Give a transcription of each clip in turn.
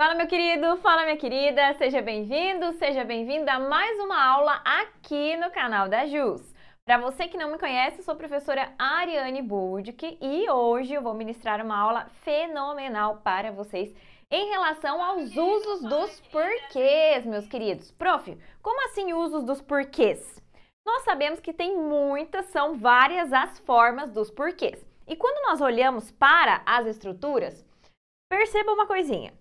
Fala, meu querido, fala, minha querida, seja bem-vindo, seja bem-vinda a mais uma aula aqui no canal da JUS. Para você que não me conhece, sou professora Ariane Budke e hoje eu vou ministrar uma aula fenomenal para vocês em relação aos usos dos porquês, meus queridos. Prof, como assim usos dos porquês? Nós sabemos que tem muitas, são várias as formas dos porquês. E quando nós olhamos para as estruturas, perceba uma coisinha.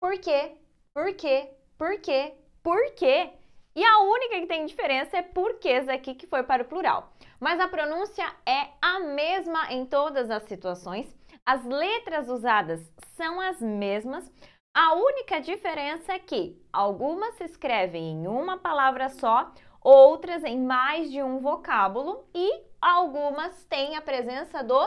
Por quê? Por quê? Por quê? Por quê? E a única que tem diferença é porquês aqui que foi para o plural. Mas a pronúncia é a mesma em todas as situações. As letras usadas são as mesmas. A única diferença é que algumas se escrevem em uma palavra só, outras em mais de um vocábulo e algumas têm a presença do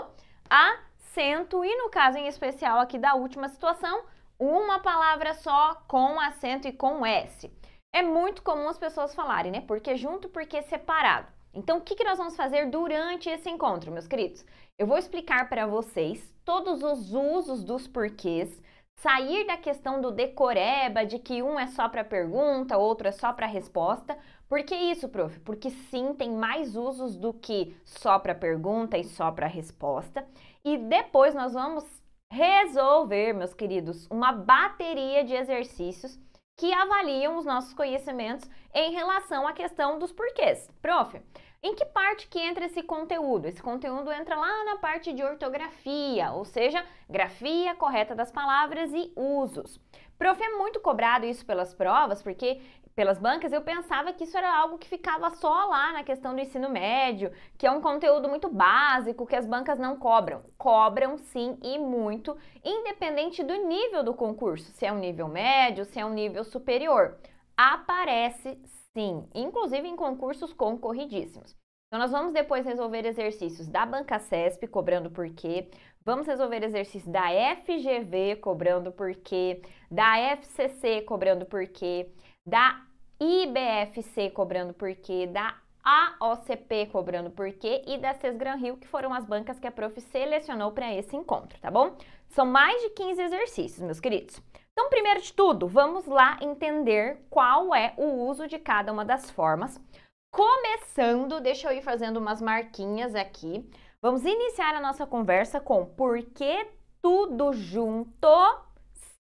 acento e no caso em especial aqui da última situação, uma palavra só com acento e com S. É muito comum as pessoas falarem, né? Porque junto, porque separado. Então, o que, que nós vamos fazer durante esse encontro, meus queridos? Eu vou explicar para vocês todos os usos dos porquês, sair da questão do decoreba, de que um é só para pergunta, outro é só para resposta. Por que isso, prof? Porque sim, tem mais usos do que só para pergunta e só para resposta. E depois nós vamos resolver, meus queridos, uma bateria de exercícios que avaliam os nossos conhecimentos em relação à questão dos porquês. Prof, em que parte que entra esse conteúdo? Esse conteúdo entra lá na parte de ortografia, ou seja, grafia correta das palavras e usos. Prof, é muito cobrado isso pelas provas, porque pelas bancas, eu pensava que isso era algo que ficava só lá na questão do ensino médio, que é um conteúdo muito básico que as bancas não cobram. Cobram sim e muito, independente do nível do concurso, se é um nível médio, se é um nível superior. Aparece sim, inclusive em concursos concorridíssimos. Então, nós vamos depois resolver exercícios da Banca CESP, cobrando por quê. Vamos resolver exercícios da FGV, cobrando por quê. Da FCC, cobrando por quê. Da IBFC cobrando por quê, da AOCP cobrando por quê e da Sesgran Rio, que foram as bancas que a prof selecionou para esse encontro, tá bom? São mais de 15 exercícios, meus queridos. Então, primeiro de tudo, vamos lá entender qual é o uso de cada uma das formas. Começando, deixa eu ir fazendo umas marquinhas aqui. Vamos iniciar a nossa conversa com por que tudo junto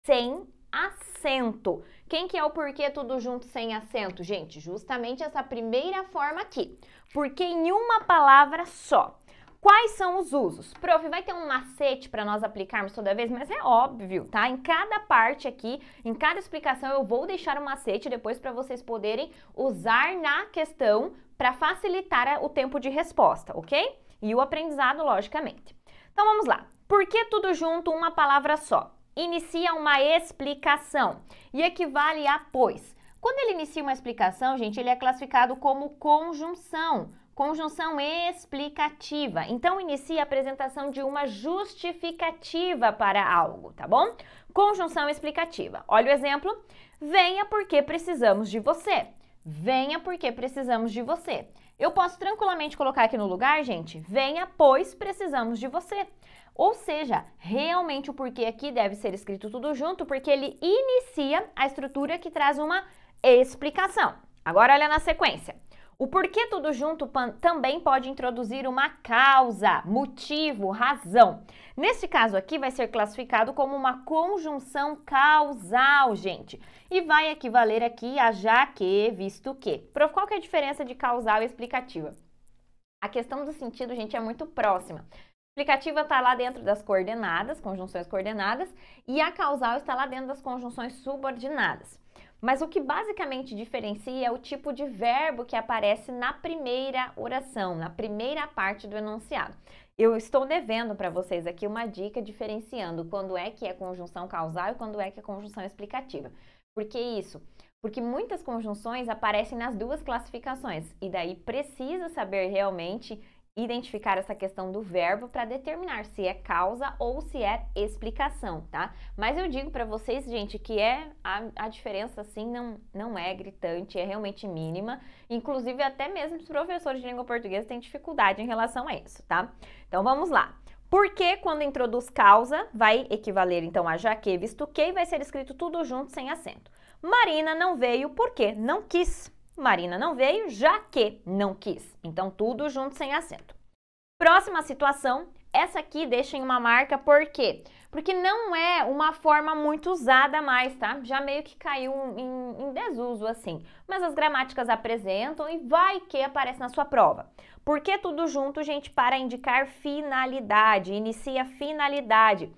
sem acento. Quem que é o porquê tudo junto sem acento, gente? Justamente essa primeira forma aqui. Porque em uma palavra só. Quais são os usos? Prof, vai ter um macete para nós aplicarmos toda vez, mas é óbvio, tá? Em cada parte aqui, em cada explicação, eu vou deixar um macete depois para vocês poderem usar na questão para facilitar o tempo de resposta, ok? E o aprendizado, logicamente. Então vamos lá. Por que tudo junto, uma palavra só? inicia uma explicação e equivale a pois. Quando ele inicia uma explicação, gente, ele é classificado como conjunção, conjunção explicativa. Então, inicia a apresentação de uma justificativa para algo, tá bom? Conjunção explicativa. Olha o exemplo. Venha porque precisamos de você. Venha porque precisamos de você. Eu posso tranquilamente colocar aqui no lugar, gente, venha pois precisamos de você. Ou seja, realmente o porquê aqui deve ser escrito tudo junto, porque ele inicia a estrutura que traz uma explicação. Agora olha na sequência. O porquê tudo junto também pode introduzir uma causa, motivo, razão. Neste caso aqui, vai ser classificado como uma conjunção causal, gente. E vai equivaler aqui a já que, visto que. Prof, qual que é a diferença de causal e explicativa? A questão do sentido, gente, é muito próxima. Explicativa está lá dentro das coordenadas, conjunções coordenadas, e a causal está lá dentro das conjunções subordinadas. Mas o que basicamente diferencia é o tipo de verbo que aparece na primeira oração, na primeira parte do enunciado. Eu estou devendo para vocês aqui uma dica diferenciando quando é que é conjunção causal e quando é que é conjunção explicativa. Por que isso? Porque muitas conjunções aparecem nas duas classificações e daí precisa saber realmente identificar essa questão do verbo para determinar se é causa ou se é explicação, tá? Mas eu digo para vocês, gente, que é a, a diferença assim não não é gritante, é realmente mínima. Inclusive até mesmo os professores de língua portuguesa têm dificuldade em relação a isso, tá? Então vamos lá. Por que quando introduz causa vai equivaler então a já que, visto que, e vai ser escrito tudo junto sem acento. Marina não veio porque não quis. Marina não veio, já que não quis. Então, tudo junto sem acento. Próxima situação, essa aqui deixem uma marca, por quê? Porque não é uma forma muito usada mais, tá? Já meio que caiu em, em desuso, assim. Mas as gramáticas apresentam e vai que aparece na sua prova. Por que tudo junto, gente? Para indicar finalidade, inicia finalidade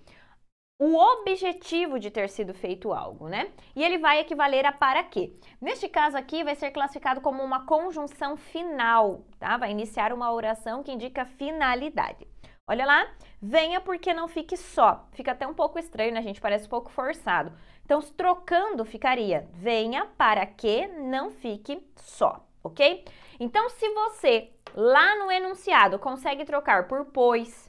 o objetivo de ter sido feito algo, né? E ele vai equivaler a para quê? Neste caso aqui, vai ser classificado como uma conjunção final, tá? Vai iniciar uma oração que indica finalidade. Olha lá, venha porque não fique só. Fica até um pouco estranho, né, gente? Parece um pouco forçado. Então, trocando ficaria, venha para que não fique só, ok? Então, se você lá no enunciado consegue trocar por pois,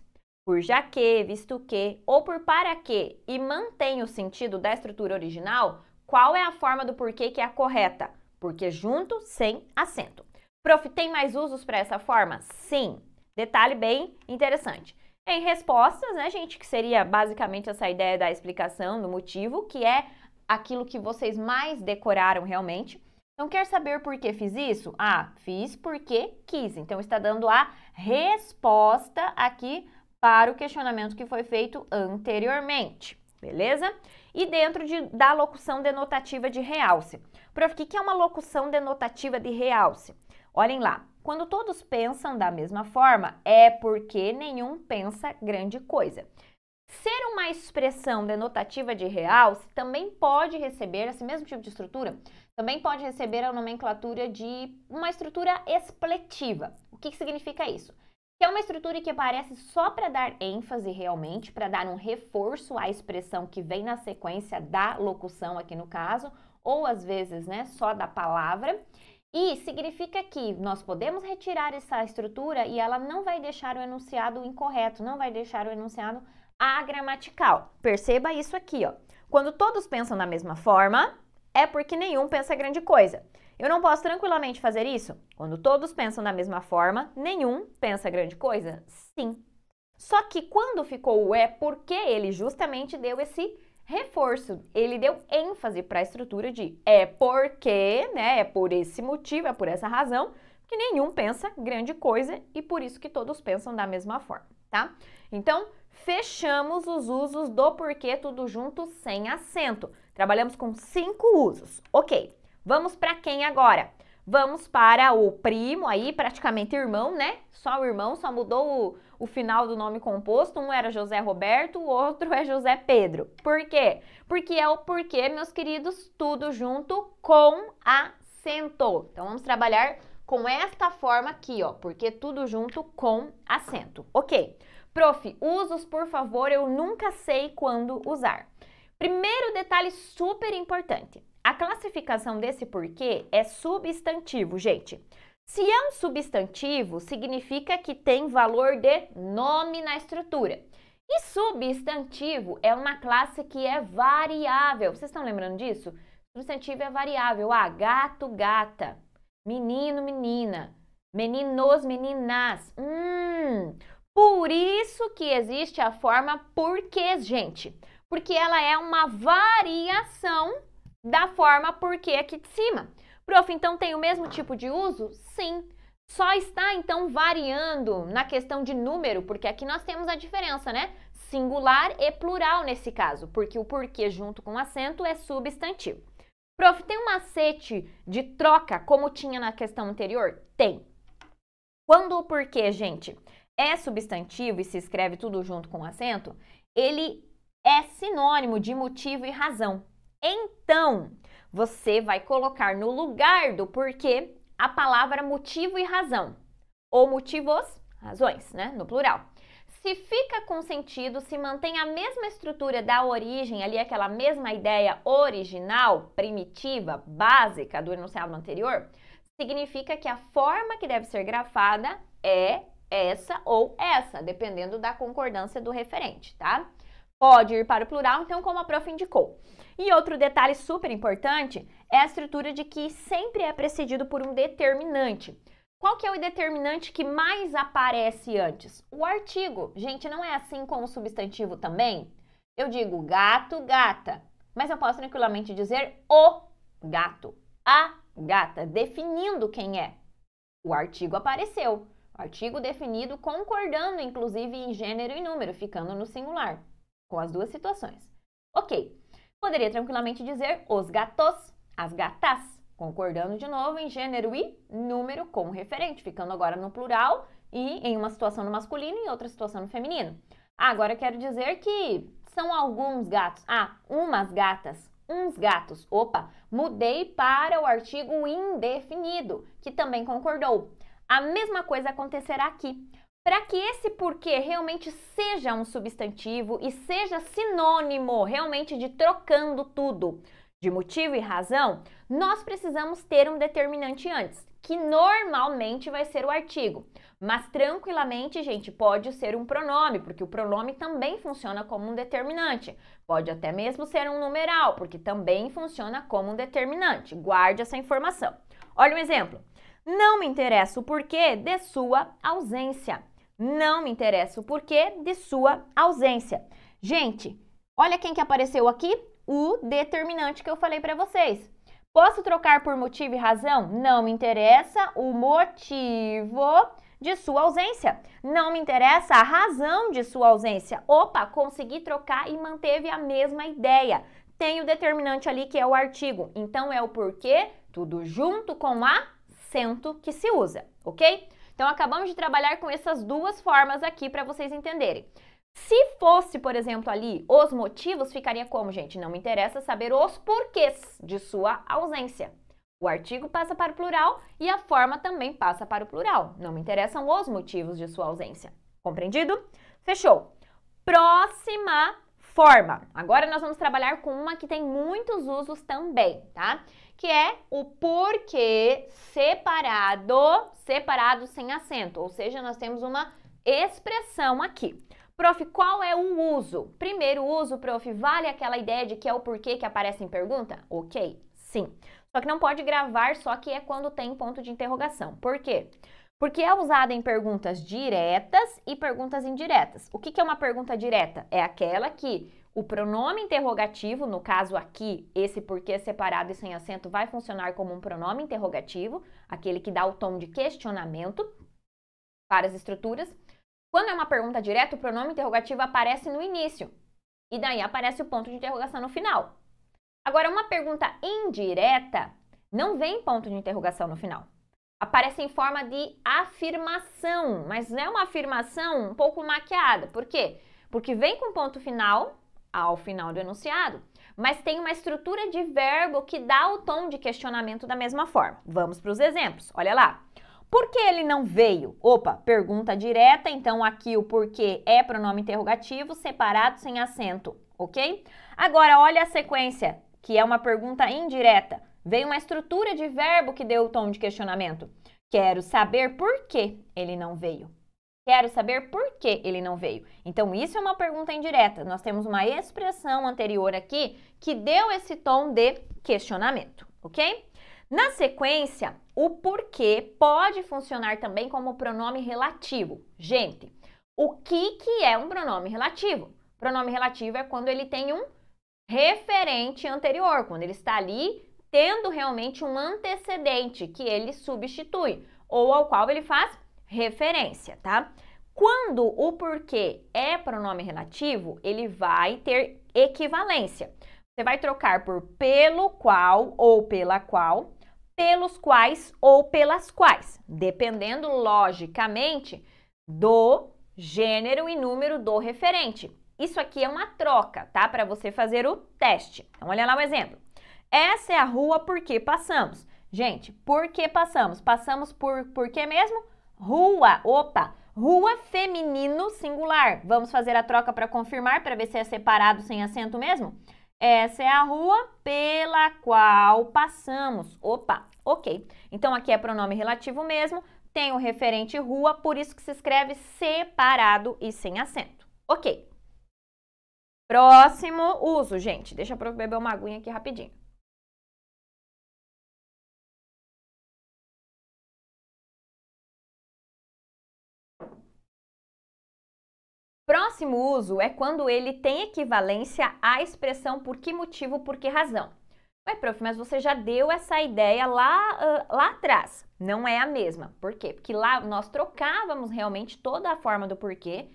por já que, visto que ou por para que e mantém o sentido da estrutura original, qual é a forma do porquê que é a correta? Porque junto, sem acento. Prof, tem mais usos para essa forma? Sim. Detalhe bem interessante. Em respostas, né, gente, que seria basicamente essa ideia da explicação, do motivo, que é aquilo que vocês mais decoraram realmente. Então, quer saber por que fiz isso? Ah, fiz porque quis. Então, está dando a resposta aqui para o questionamento que foi feito anteriormente, beleza? E dentro de, da locução denotativa de realce. Prof, o que, é uma locução denotativa de realce? Olhem lá, quando todos pensam da mesma forma, é porque nenhum pensa grande coisa. Ser uma expressão denotativa de realce também pode receber, esse mesmo tipo de estrutura, também pode receber a nomenclatura de uma estrutura expletiva. O que, que significa isso? que é uma estrutura que aparece só para dar ênfase realmente, para dar um reforço à expressão que vem na sequência da locução aqui no caso, ou às vezes, né, só da palavra. E significa que nós podemos retirar essa estrutura e ela não vai deixar o enunciado incorreto, não vai deixar o enunciado agramatical. Perceba isso aqui, ó. Quando todos pensam da mesma forma, é porque nenhum pensa grande coisa. Eu não posso tranquilamente fazer isso? Quando todos pensam da mesma forma, nenhum pensa grande coisa? Sim. Só que quando ficou o é porque ele justamente deu esse reforço, ele deu ênfase para a estrutura de é porque, né? É por esse motivo, é por essa razão que nenhum pensa grande coisa e por isso que todos pensam da mesma forma, tá? Então, fechamos os usos do porquê tudo junto sem acento. Trabalhamos com cinco usos. OK. Vamos para quem agora? Vamos para o primo aí, praticamente irmão, né? Só o irmão, só mudou o, o final do nome composto. Um era José Roberto, o outro é José Pedro. Por quê? Porque é o porquê, meus queridos, tudo junto com acento. Então vamos trabalhar com esta forma aqui, ó, porque tudo junto com acento. Ok. Prof, usos, por favor, eu nunca sei quando usar. Primeiro detalhe super importante classificação desse porquê é substantivo, gente. Se é um substantivo, significa que tem valor de nome na estrutura. E substantivo é uma classe que é variável. Vocês estão lembrando disso? Substantivo é variável. Ah, gato, gata. Menino, menina. Meninos, meninas. Hum. Por isso que existe a forma porquês, gente. Porque ela é uma variação da forma porque aqui de cima. Prof, então tem o mesmo tipo de uso? Sim. Só está então variando na questão de número, porque aqui nós temos a diferença, né? Singular e plural nesse caso, porque o porquê junto com acento é substantivo. Prof, tem um macete de troca como tinha na questão anterior? Tem. Quando o porquê, gente, é substantivo e se escreve tudo junto com acento, ele é sinônimo de motivo e razão então, você vai colocar no lugar do porquê a palavra motivo e razão, ou motivos, razões, né, no plural. Se fica com sentido, se mantém a mesma estrutura da origem, ali aquela mesma ideia original, primitiva, básica do enunciado anterior, significa que a forma que deve ser grafada é essa ou essa, dependendo da concordância do referente, tá? Pode ir para o plural, então, como a prof indicou. E outro detalhe super importante é a estrutura de que sempre é precedido por um determinante. Qual que é o determinante que mais aparece antes? O artigo. Gente, não é assim com o substantivo também? Eu digo gato, gata, mas eu posso tranquilamente dizer o gato, a gata, definindo quem é. O artigo apareceu. Artigo definido concordando, inclusive, em gênero e número, ficando no singular, com as duas situações. Ok, Poderia tranquilamente dizer os gatos, as gatas, concordando de novo em gênero e número com referente, ficando agora no plural e em uma situação no masculino e outra situação no feminino. Agora quero dizer que são alguns gatos. Ah, umas gatas, uns gatos. Opa, mudei para o artigo indefinido, que também concordou. A mesma coisa acontecerá aqui. Para que esse porquê realmente seja um substantivo e seja sinônimo realmente de trocando tudo de motivo e razão, nós precisamos ter um determinante antes, que normalmente vai ser o artigo. Mas tranquilamente, gente, pode ser um pronome, porque o pronome também funciona como um determinante. Pode até mesmo ser um numeral, porque também funciona como um determinante. Guarde essa informação. Olha um exemplo. Não me interessa o porquê de sua ausência. Não me interessa o porquê de sua ausência. Gente, olha quem que apareceu aqui, o determinante que eu falei para vocês. Posso trocar por motivo e razão? Não me interessa o motivo de sua ausência. Não me interessa a razão de sua ausência. Opa, consegui trocar e manteve a mesma ideia. Tem o determinante ali que é o artigo. Então é o porquê, tudo junto com a acento que se usa, ok? Então acabamos de trabalhar com essas duas formas aqui para vocês entenderem. Se fosse, por exemplo, ali os motivos, ficaria como, gente? Não me interessa saber os porquês de sua ausência. O artigo passa para o plural e a forma também passa para o plural. Não me interessam os motivos de sua ausência. Compreendido? Fechou. Próxima forma. Agora nós vamos trabalhar com uma que tem muitos usos também, tá? Que é o porquê separado, separado sem acento, ou seja, nós temos uma expressão aqui. Prof, qual é o uso? Primeiro uso, prof, vale aquela ideia de que é o porquê que aparece em pergunta? Ok, sim. Só que não pode gravar, só que é quando tem ponto de interrogação. Por quê? Porque porque é usada em perguntas diretas e perguntas indiretas. O que, que é uma pergunta direta? É aquela que o pronome interrogativo, no caso aqui, esse porquê separado e sem acento vai funcionar como um pronome interrogativo, aquele que dá o tom de questionamento para as estruturas. Quando é uma pergunta direta, o pronome interrogativo aparece no início e daí aparece o ponto de interrogação no final. Agora, uma pergunta indireta não vem ponto de interrogação no final aparece em forma de afirmação, mas não é uma afirmação um pouco maquiada. Por quê? Porque vem com ponto final ao final do enunciado, mas tem uma estrutura de verbo que dá o tom de questionamento da mesma forma. Vamos para os exemplos. Olha lá. Por que ele não veio? Opa, pergunta direta, então aqui o porquê é pronome interrogativo, separado sem acento, ok? Agora olha a sequência, que é uma pergunta indireta. Veio uma estrutura de verbo que deu o tom de questionamento. Quero saber por que ele não veio. Quero saber por que ele não veio. Então, isso é uma pergunta indireta. Nós temos uma expressão anterior aqui que deu esse tom de questionamento, ok? Na sequência, o porquê pode funcionar também como pronome relativo. Gente, o que, que é um pronome relativo? pronome relativo é quando ele tem um referente anterior, quando ele está ali tendo realmente um antecedente que ele substitui ou ao qual ele faz referência, tá? Quando o porquê é pronome relativo, ele vai ter equivalência. Você vai trocar por pelo qual ou pela qual, pelos quais ou pelas quais, dependendo logicamente do gênero e número do referente. Isso aqui é uma troca, tá? Para você fazer o teste. Então, olha lá um exemplo. Essa é a rua porque passamos. Gente, por que passamos? Passamos por, por que mesmo? Rua, opa, rua feminino singular. Vamos fazer a troca para confirmar, para ver se é separado sem acento mesmo? Essa é a rua pela qual passamos. Opa, ok. Então aqui é pronome relativo mesmo, tem o referente rua, por isso que se escreve separado e sem acento. Ok. Próximo uso, gente. Deixa eu beber uma aguinha aqui rapidinho. Próximo uso é quando ele tem equivalência à expressão por que motivo, por que razão. Ué, prof, mas você já deu essa ideia lá, uh, lá atrás. Não é a mesma. Por quê? Porque lá nós trocávamos realmente toda a forma do porquê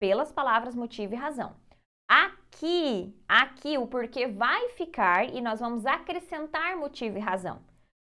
pelas palavras motivo e razão. Aqui, aqui o porquê vai ficar e nós vamos acrescentar motivo e razão.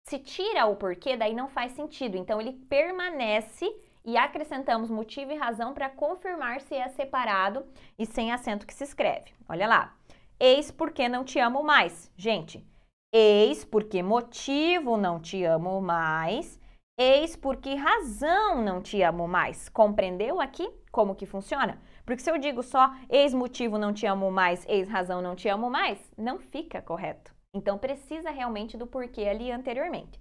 Se tira o porquê, daí não faz sentido. Então ele permanece e acrescentamos motivo e razão para confirmar se é separado e sem acento que se escreve. Olha lá. Eis porque não te amo mais. Gente, eis porque motivo não te amo mais. Eis porque razão não te amo mais. Compreendeu aqui como que funciona? Porque se eu digo só eis motivo não te amo mais, eis razão não te amo mais, não fica correto. Então precisa realmente do porquê ali anteriormente.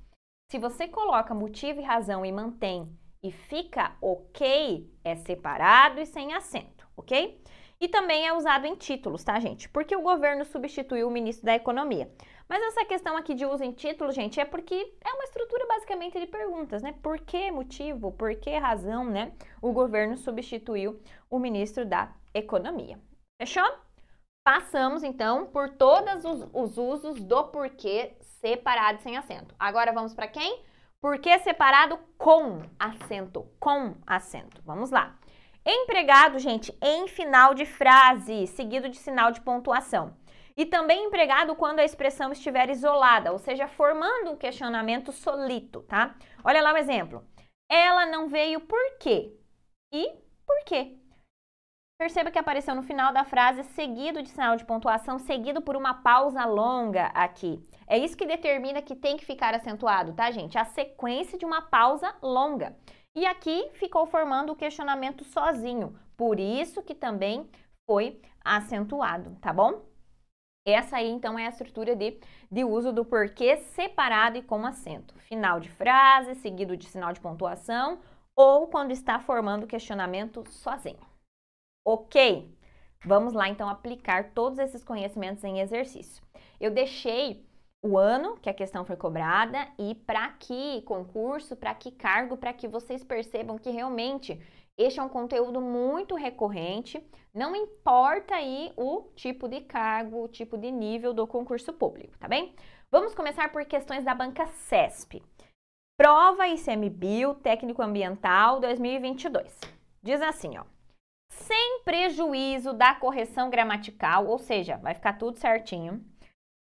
Se você coloca motivo e razão e mantém e fica ok é separado e sem acento, ok? E também é usado em títulos, tá, gente? Porque o governo substituiu o ministro da Economia. Mas essa questão aqui de uso em título, gente, é porque é uma estrutura basicamente de perguntas, né? Por que motivo, por que razão, né? O governo substituiu o ministro da Economia. Fechou? Passamos então por todos os, os usos do porquê separado sem acento. Agora vamos para quem? Por que separado com acento? Com acento. Vamos lá. Empregado, gente, em final de frase, seguido de sinal de pontuação. E também empregado quando a expressão estiver isolada, ou seja, formando um questionamento solito, tá? Olha lá um exemplo. Ela não veio por quê? E por quê? Perceba que apareceu no final da frase, seguido de sinal de pontuação, seguido por uma pausa longa aqui. É isso que determina que tem que ficar acentuado, tá, gente? A sequência de uma pausa longa. E aqui ficou formando o questionamento sozinho, por isso que também foi acentuado, tá bom? Essa aí, então, é a estrutura de, de uso do porquê separado e com acento. Final de frase, seguido de sinal de pontuação, ou quando está formando questionamento sozinho. Ok, vamos lá, então, aplicar todos esses conhecimentos em exercício. Eu deixei o ano que a questão foi cobrada e para que concurso, para que cargo, para que vocês percebam que realmente este é um conteúdo muito recorrente, não importa aí o tipo de cargo, o tipo de nível do concurso público, tá bem? Vamos começar por questões da banca CESP. Prova ICMBio Técnico Ambiental 2022. Diz assim, ó. Sem prejuízo da correção gramatical, ou seja, vai ficar tudo certinho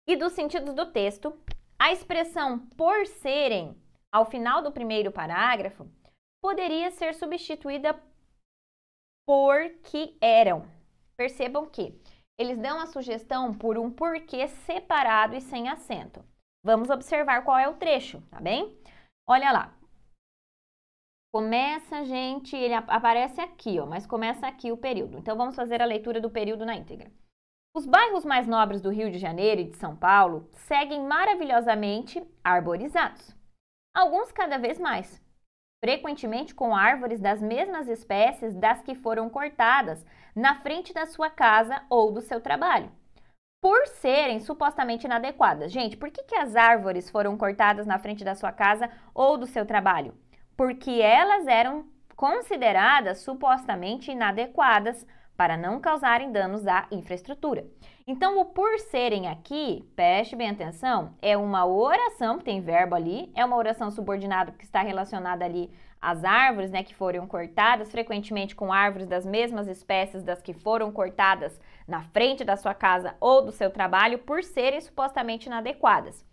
e dos sentidos do texto, a expressão por serem ao final do primeiro parágrafo poderia ser substituída por que eram. Percebam que eles dão a sugestão por um porquê separado e sem acento. Vamos observar qual é o trecho, tá bem? Olha lá. Começa, gente, ele aparece aqui, ó, mas começa aqui o período. Então vamos fazer a leitura do período na íntegra. Os bairros mais nobres do Rio de Janeiro e de São Paulo seguem maravilhosamente arborizados, alguns cada vez mais, frequentemente com árvores das mesmas espécies das que foram cortadas na frente da sua casa ou do seu trabalho, por serem supostamente inadequadas. Gente, por que, que as árvores foram cortadas na frente da sua casa ou do seu trabalho? Porque elas eram consideradas supostamente inadequadas para não causarem danos à infraestrutura. Então, o por serem aqui, preste bem atenção, é uma oração, tem verbo ali, é uma oração subordinada que está relacionada ali às árvores, né, que foram cortadas, frequentemente com árvores das mesmas espécies das que foram cortadas na frente da sua casa ou do seu trabalho por serem supostamente inadequadas.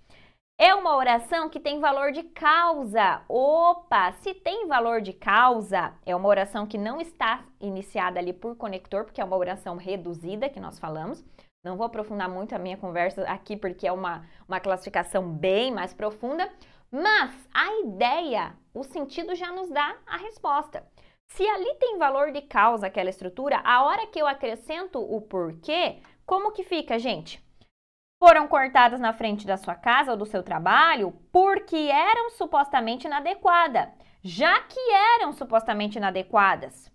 É uma oração que tem valor de causa. Opa, se tem valor de causa, é uma oração que não está iniciada ali por conector, porque é uma oração reduzida que nós falamos. Não vou aprofundar muito a minha conversa aqui, porque é uma, uma classificação bem mais profunda, mas a ideia, o sentido já nos dá a resposta. Se ali tem valor de causa aquela estrutura, a hora que eu acrescento o porquê, como que fica, gente? foram cortadas na frente da sua casa ou do seu trabalho porque eram supostamente inadequadas, já que eram supostamente inadequadas.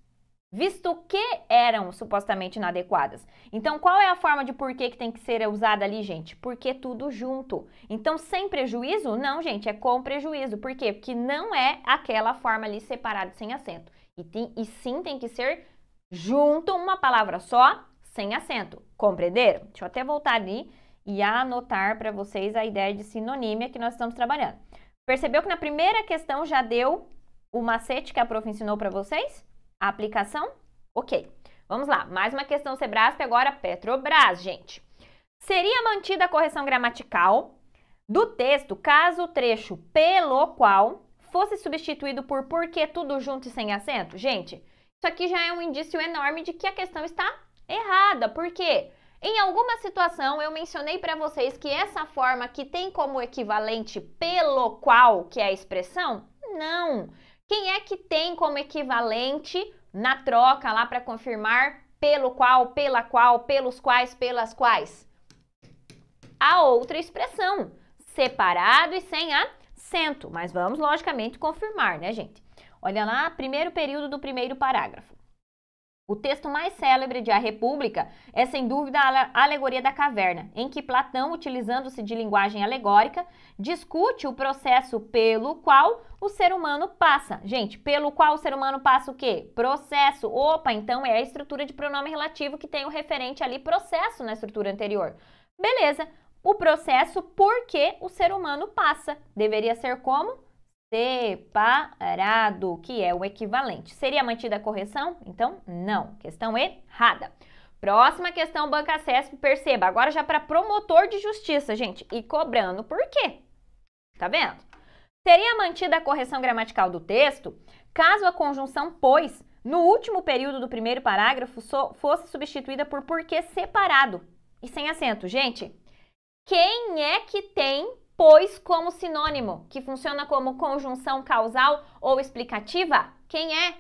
Visto que eram supostamente inadequadas. Então, qual é a forma de porquê que tem que ser usada ali, gente? Porque tudo junto. Então, sem prejuízo? Não, gente, é com prejuízo. Por quê? Porque não é aquela forma ali separada sem acento. E, tem, e sim tem que ser junto uma palavra só, sem acento. Compreenderam? Deixa eu até voltar ali e anotar para vocês a ideia de sinonímia que nós estamos trabalhando. Percebeu que na primeira questão já deu o macete que a prof ensinou para vocês? A aplicação? Ok. Vamos lá, mais uma questão Sebrasp, agora Petrobras, gente. Seria mantida a correção gramatical do texto caso o trecho pelo qual fosse substituído por porque tudo junto e sem acento? Gente, isso aqui já é um indício enorme de que a questão está errada. Por quê? Em alguma situação eu mencionei para vocês que essa forma que tem como equivalente pelo qual, que é a expressão? Não. Quem é que tem como equivalente na troca lá para confirmar pelo qual, pela qual, pelos quais, pelas quais? A outra expressão, separado e sem acento. Mas vamos logicamente confirmar, né, gente? Olha lá, primeiro período do primeiro parágrafo. O texto mais célebre de A República é, sem dúvida, a Alegoria da Caverna, em que Platão, utilizando-se de linguagem alegórica, discute o processo pelo qual o ser humano passa. Gente, pelo qual o ser humano passa o quê? Processo. Opa, então é a estrutura de pronome relativo que tem o referente ali processo na estrutura anterior. Beleza. O processo por que o ser humano passa. Deveria ser como? separado, que é o equivalente. Seria mantida a correção? Então, não. Questão errada. Próxima questão, Banca CESP, perceba, agora já para promotor de justiça, gente, e cobrando por quê? Tá vendo? Seria mantida a correção gramatical do texto caso a conjunção pois no último período do primeiro parágrafo so, fosse substituída por porque separado e sem acento. Gente, quem é que tem pois como sinônimo, que funciona como conjunção causal ou explicativa? Quem é?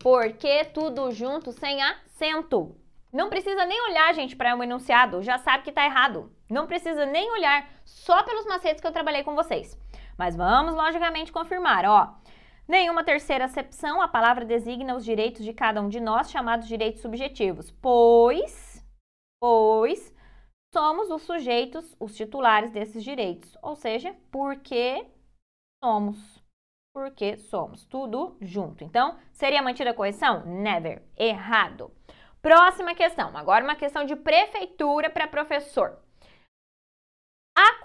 Porque tudo junto sem acento. Não precisa nem olhar, gente, para um enunciado, já sabe que está errado. Não precisa nem olhar, só pelos macetes que eu trabalhei com vocês. Mas vamos logicamente confirmar, ó. Nenhuma terceira acepção, a palavra designa os direitos de cada um de nós, chamados direitos subjetivos. Pois, pois, somos os sujeitos, os titulares desses direitos, ou seja, porque somos. Porque somos tudo junto. Então, seria mantida a correção? Never. Errado. Próxima questão. Agora uma questão de prefeitura para professor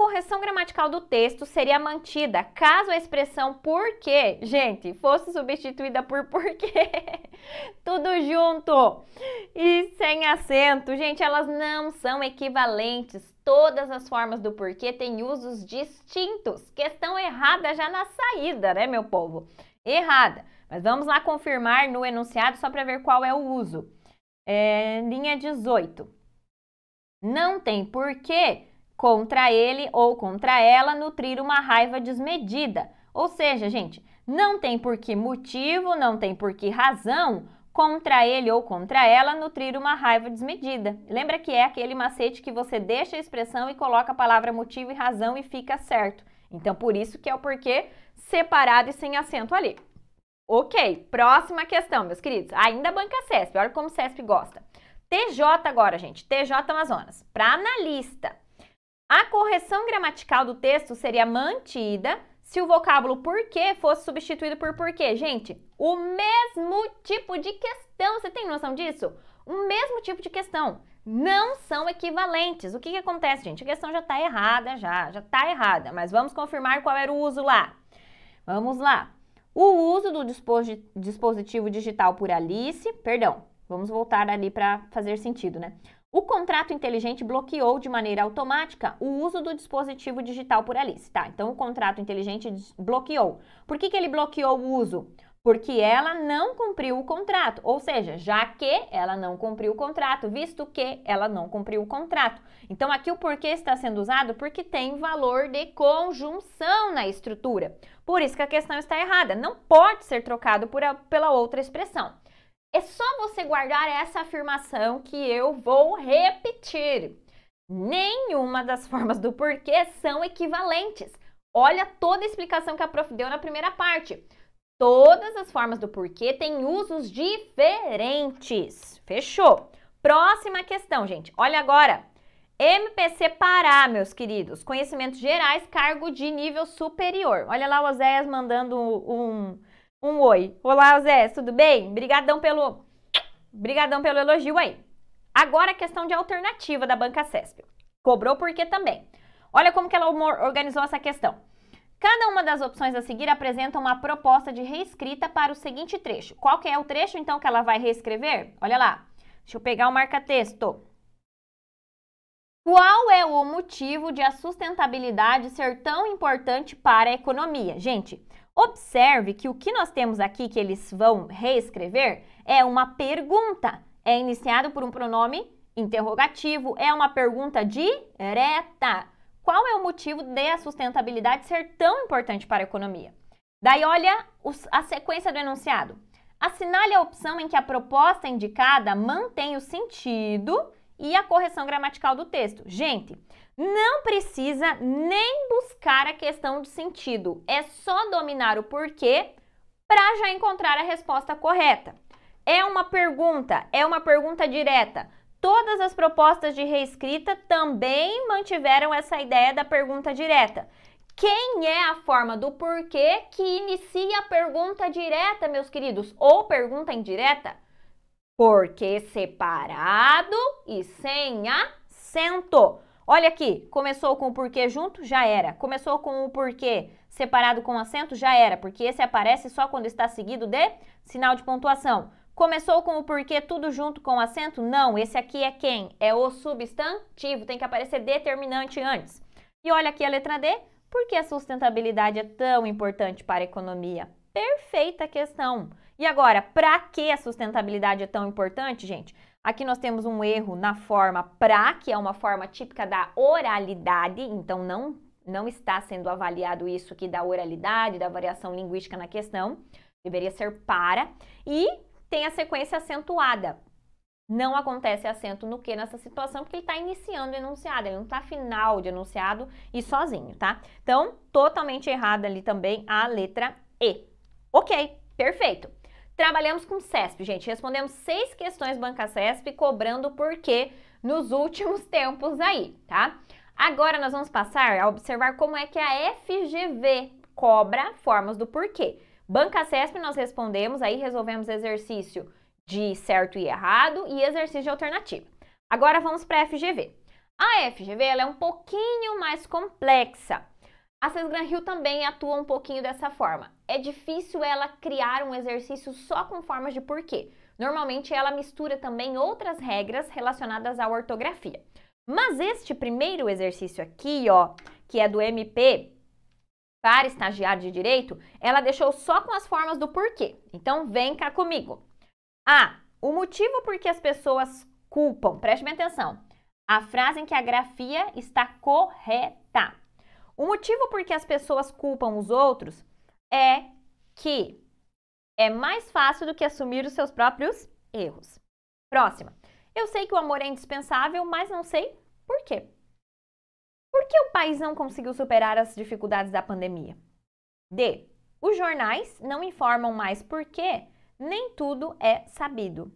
correção gramatical do texto seria mantida caso a expressão porque, gente, fosse substituída por porque. Tudo junto e sem acento. Gente, elas não são equivalentes. Todas as formas do porquê têm usos distintos. Questão errada já na saída, né, meu povo? Errada. Mas vamos lá confirmar no enunciado só para ver qual é o uso. É, linha 18. Não tem porquê contra ele ou contra ela nutrir uma raiva desmedida. Ou seja, gente, não tem por que motivo, não tem por que razão contra ele ou contra ela nutrir uma raiva desmedida. Lembra que é aquele macete que você deixa a expressão e coloca a palavra motivo e razão e fica certo. Então, por isso que é o porquê separado e sem acento ali. Ok, próxima questão, meus queridos. Ainda banca CESP, olha como o CESP gosta. TJ agora, gente, TJ Amazonas. Para analista, a correção gramatical do texto seria mantida se o vocábulo porquê fosse substituído por porquê. Gente, o mesmo tipo de questão, você tem noção disso? O mesmo tipo de questão. Não são equivalentes. O que, que acontece, gente? A questão já está errada, já, já está errada. Mas vamos confirmar qual era o uso lá. Vamos lá. O uso do dispositivo digital por Alice, perdão, vamos voltar ali para fazer sentido, né? O contrato inteligente bloqueou de maneira automática o uso do dispositivo digital por Alice, tá? Então o contrato inteligente bloqueou. Por que, que ele bloqueou o uso? Porque ela não cumpriu o contrato, ou seja, já que ela não cumpriu o contrato, visto que ela não cumpriu o contrato. Então aqui o porquê está sendo usado porque tem valor de conjunção na estrutura. Por isso que a questão está errada, não pode ser trocado por a, pela outra expressão. É só você guardar essa afirmação que eu vou repetir. Nenhuma das formas do porquê são equivalentes. Olha toda a explicação que a prof deu na primeira parte. Todas as formas do porquê têm usos diferentes. Fechou? Próxima questão, gente. Olha agora. MPC Pará, meus queridos. Conhecimentos gerais, cargo de nível superior. Olha lá o Oséias mandando um, um oi. Olá, Zé, tudo bem? Brigadão pelo Brigadão pelo elogio aí. Agora a questão de alternativa da banca CESP. Cobrou porque também. Olha como que ela organizou essa questão. Cada uma das opções a seguir apresenta uma proposta de reescrita para o seguinte trecho. Qual que é o trecho então que ela vai reescrever? Olha lá. Deixa eu pegar o marca-texto. Qual é o motivo de a sustentabilidade ser tão importante para a economia? Gente, Observe que o que nós temos aqui que eles vão reescrever é uma pergunta. É iniciado por um pronome interrogativo, é uma pergunta direta. Qual é o motivo da sustentabilidade ser tão importante para a economia? Daí olha a sequência do enunciado. Assinale a opção em que a proposta indicada mantém o sentido e a correção gramatical do texto. Gente, não precisa nem buscar a questão de sentido, é só dominar o porquê para já encontrar a resposta correta. É uma pergunta, é uma pergunta direta. Todas as propostas de reescrita também mantiveram essa ideia da pergunta direta. Quem é a forma do porquê que inicia a pergunta direta, meus queridos, ou pergunta indireta? Porque separado e sem acento. Olha aqui, começou com o porquê junto, já era. Começou com o porquê separado com acento, já era, porque esse aparece só quando está seguido de sinal de pontuação. Começou com o porquê tudo junto com acento? Não, esse aqui é quem? É o substantivo, tem que aparecer determinante antes. E olha aqui a letra D, por que a sustentabilidade é tão importante para a economia? Perfeita questão. E agora, para que a sustentabilidade é tão importante, gente? Aqui nós temos um erro na forma pra, que é uma forma típica da oralidade, então não, não está sendo avaliado isso aqui da oralidade, da variação linguística na questão, deveria ser para. E tem a sequência acentuada. Não acontece acento no que nessa situação, porque ele está iniciando o enunciado, ele não está final de enunciado e sozinho, tá? Então, totalmente errada ali também a letra E. Ok, perfeito. Trabalhamos com CESP, gente. Respondemos seis questões Banca CESP, cobrando por quê nos últimos tempos aí, tá? Agora nós vamos passar a observar como é que a FGV cobra formas do porquê. Banca CESP nós respondemos, aí resolvemos exercício de certo e errado e exercício de alternativa. Agora vamos para a FGV. A FGV ela é um pouquinho mais complexa. A Sesgran Hill também atua um pouquinho dessa forma. É difícil ela criar um exercício só com formas de porquê. Normalmente ela mistura também outras regras relacionadas à ortografia. Mas este primeiro exercício aqui, ó, que é do MP para estagiário de direito, ela deixou só com as formas do porquê. Então vem cá comigo. A. O motivo por que as pessoas culpam, preste bem atenção, a frase em que a grafia está correta. O motivo por que as pessoas culpam os outros é que é mais fácil do que assumir os seus próprios erros. Próxima. Eu sei que o amor é indispensável, mas não sei por quê. Por que o país não conseguiu superar as dificuldades da pandemia? D. Os jornais não informam mais por quê, nem tudo é sabido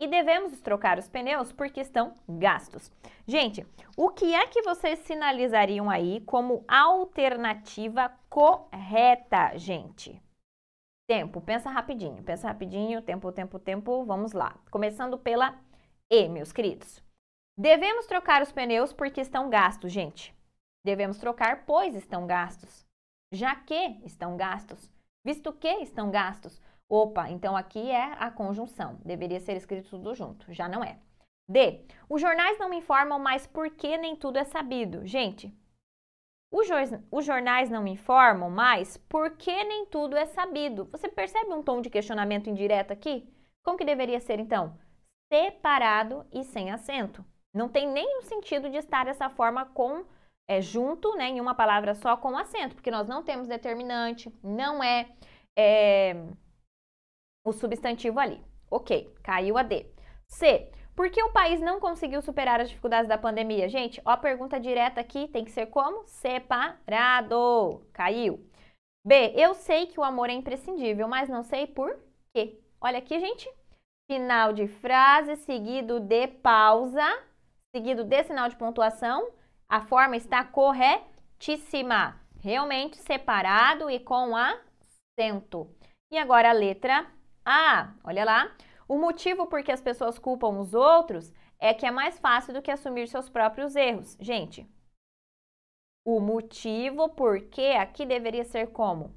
e devemos trocar os pneus porque estão gastos. Gente, o que é que vocês sinalizariam aí como alternativa correta, gente? Tempo, pensa rapidinho, pensa rapidinho, tempo, tempo, tempo, vamos lá. Começando pela E, meus queridos. Devemos trocar os pneus porque estão gastos, gente. Devemos trocar, pois estão gastos. Já que estão gastos. Visto que estão gastos. Opa, então aqui é a conjunção. Deveria ser escrito tudo junto. Já não é. D. Os jornais não me informam mais por que nem tudo é sabido. Gente, os, jornais não me informam mais por que nem tudo é sabido. Você percebe um tom de questionamento indireto aqui? Como que deveria ser então? Separado e sem acento. Não tem nenhum sentido de estar dessa forma com é, junto, né, em uma palavra só com acento, porque nós não temos determinante, não é, é o substantivo ali. Ok, caiu a D. C. Por que o país não conseguiu superar as dificuldades da pandemia? Gente, ó, pergunta direta aqui, tem que ser como? Separado. Caiu. B. Eu sei que o amor é imprescindível, mas não sei por quê. Olha aqui, gente. Final de frase, seguido de pausa, seguido de sinal de pontuação. A forma está corretíssima. Realmente separado e com acento. E agora a letra ah, olha lá. O motivo por que as pessoas culpam os outros é que é mais fácil do que assumir seus próprios erros. Gente, o motivo por que aqui deveria ser como?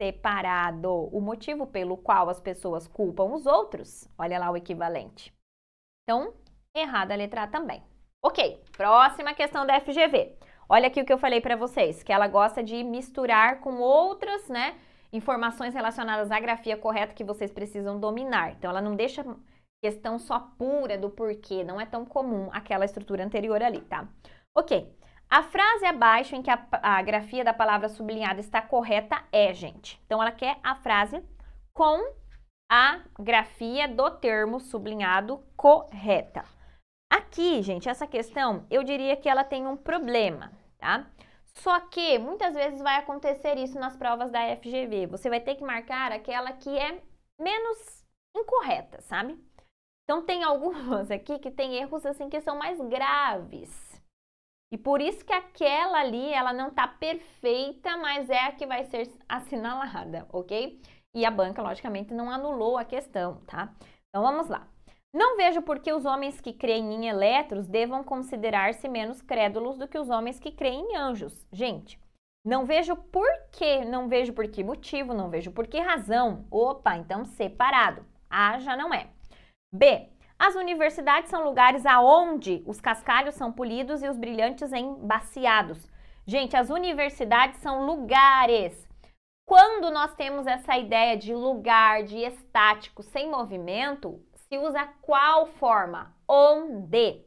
Separado. O motivo pelo qual as pessoas culpam os outros. Olha lá o equivalente. Então, errada a letra A também. Ok, próxima questão da FGV. Olha aqui o que eu falei para vocês, que ela gosta de misturar com outras, né? informações relacionadas à grafia correta que vocês precisam dominar. Então, ela não deixa questão só pura do porquê, não é tão comum aquela estrutura anterior ali, tá? Ok. A frase abaixo em que a, a grafia da palavra sublinhada está correta é, gente. Então, ela quer a frase com a grafia do termo sublinhado correta. Aqui, gente, essa questão, eu diria que ela tem um problema, tá? Só que muitas vezes vai acontecer isso nas provas da FGV. Você vai ter que marcar aquela que é menos incorreta, sabe? Então tem algumas aqui que tem erros assim que são mais graves. E por isso que aquela ali, ela não tá perfeita, mas é a que vai ser assinalada, ok? E a banca, logicamente, não anulou a questão, tá? Então vamos lá. Não vejo por que os homens que creem em elétrons devam considerar-se menos crédulos do que os homens que creem em anjos. Gente, não vejo por que, não vejo por que motivo, não vejo por que razão. Opa, então separado. A já não é. B. As universidades são lugares aonde os cascalhos são polidos e os brilhantes embaciados. Gente, as universidades são lugares. Quando nós temos essa ideia de lugar, de estático, sem movimento, se usa qual forma? Onde.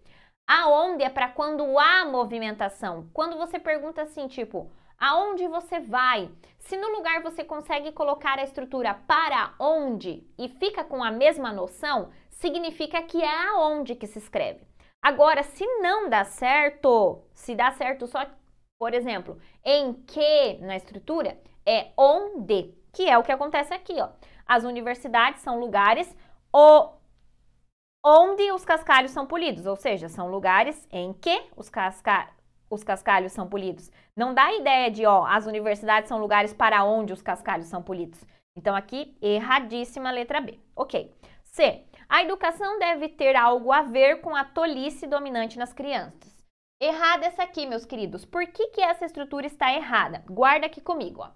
Aonde é para quando há movimentação. Quando você pergunta assim, tipo, aonde você vai? Se no lugar você consegue colocar a estrutura para onde e fica com a mesma noção, significa que é aonde que se escreve. Agora, se não dá certo, se dá certo só, por exemplo, em que na estrutura, é onde, que é o que acontece aqui, ó. As universidades são lugares o onde os cascalhos são polidos, ou seja, são lugares em que os, casca os cascalhos são polidos. Não dá a ideia de, ó, as universidades são lugares para onde os cascalhos são polidos. Então, aqui, erradíssima letra B. Ok. C. A educação deve ter algo a ver com a tolice dominante nas crianças. Errada essa aqui, meus queridos. Por que, que essa estrutura está errada? Guarda aqui comigo. Ó.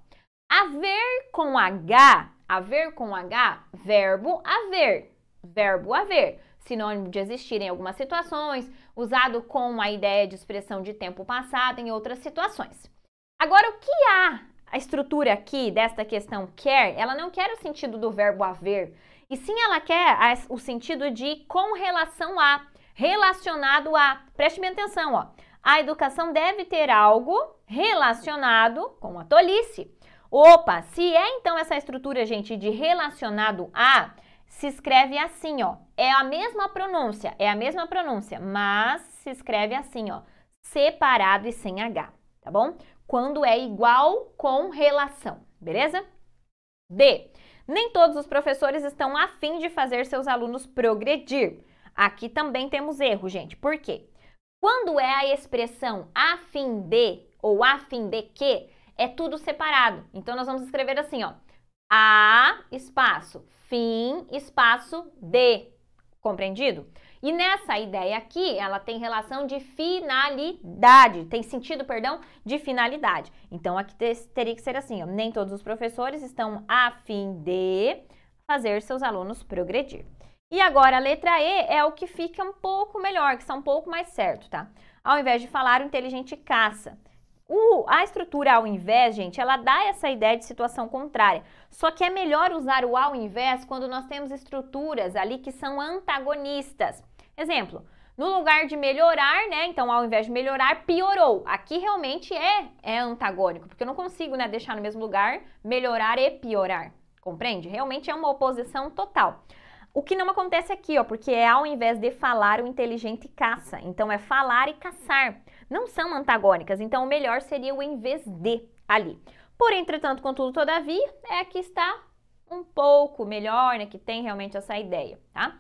ver com H, haver com H, verbo haver, verbo haver sinônimo de existir em algumas situações, usado com a ideia de expressão de tempo passado em outras situações. Agora, o que há a estrutura aqui desta questão quer? Ela não quer o sentido do verbo haver, e sim ela quer o sentido de com relação a, relacionado a. Preste bem atenção, ó. A educação deve ter algo relacionado com a tolice. Opa, se é então essa estrutura, gente, de relacionado a, se escreve assim, ó. É a mesma pronúncia, é a mesma pronúncia, mas se escreve assim, ó. Separado e sem H, tá bom? Quando é igual com relação, beleza? D. Nem todos os professores estão afim de fazer seus alunos progredir. Aqui também temos erro, gente. Por quê? Quando é a expressão afim de ou afim de que, é tudo separado. Então, nós vamos escrever assim, ó. A, espaço, fim, espaço de. Compreendido? E nessa ideia aqui, ela tem relação de finalidade, tem sentido, perdão, de finalidade. Então aqui teria que ser assim, ó, nem todos os professores estão a fim de fazer seus alunos progredir. E agora a letra E é o que fica um pouco melhor, que está um pouco mais certo, tá? Ao invés de falar, o inteligente caça. O, a estrutura ao invés, gente, ela dá essa ideia de situação contrária. Só que é melhor usar o ao invés quando nós temos estruturas ali que são antagonistas. Exemplo, no lugar de melhorar, né? Então, ao invés de melhorar, piorou. Aqui realmente é, é antagônico, porque eu não consigo né, deixar no mesmo lugar melhorar e piorar. Compreende? Realmente é uma oposição total. O que não acontece aqui, ó, porque é ao invés de falar, o inteligente caça. Então é falar e caçar não são antagônicas, então o melhor seria o em vez de ali. Por entretanto, contudo, todavia, é que está um pouco melhor, né, que tem realmente essa ideia, tá?